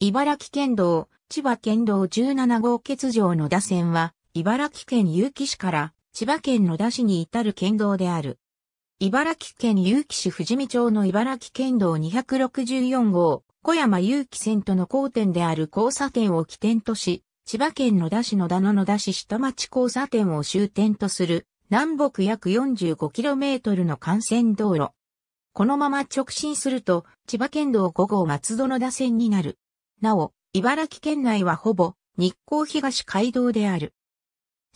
茨城県道、千葉県道17号欠場野田線は、茨城県結城市から千葉県野田市に至る県道である。茨城県結城市富士見町の茨城県道264号、小山結城線との交点である交差点を起点とし、千葉県野田市野田の野田市下町交差点を終点とする、南北約 45km の幹線道路。このまま直進すると、千葉県道5号松戸野田線になる。なお、茨城県内はほぼ日光東街道である。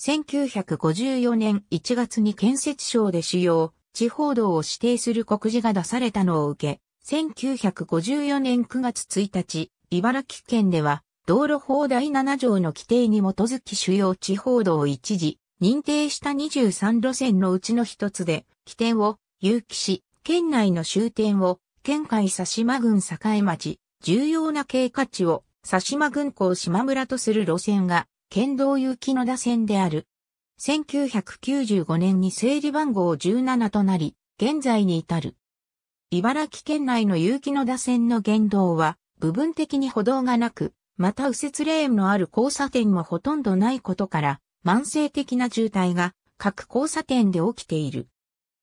1954年1月に建設省で使用、地方道を指定する告示が出されたのを受け、1954年9月1日、茨城県では、道路法第7条の規定に基づき主要地方道を一時、認定した23路線のうちの一つで、起点を、有機市、県内の終点を、県海佐島郡境町、重要な経過地を佐島軍港島村とする路線が県道行き野田線である。1995年に整理番号17となり、現在に至る。茨城県内の有機野田線の言道は、部分的に歩道がなく、また右折レーンのある交差点もほとんどないことから、慢性的な渋滞が各交差点で起きている。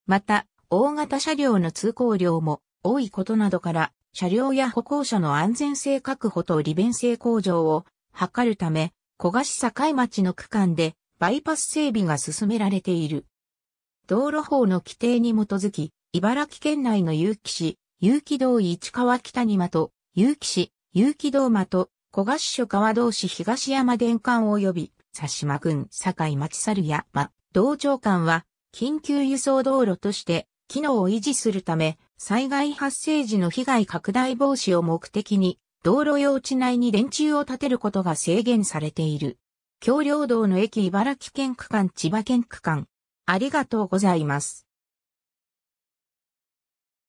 また、大型車両の通行量も多いことなどから、車両や歩行者の安全性確保と利便性向上を図るため、小菓子境町の区間でバイパス整備が進められている。道路法の規定に基づき、茨城県内の結城市、結城道市川北庭と、結城市、結城道間と、小菓子所川道市東山殿管及び、佐島郡境町猿山、道長間は、緊急輸送道路として、機能を維持するため、災害発生時の被害拡大防止を目的に、道路用地内に電柱を建てることが制限されている。橋梁道の駅茨城県区間千葉県区間。ありがとうございます。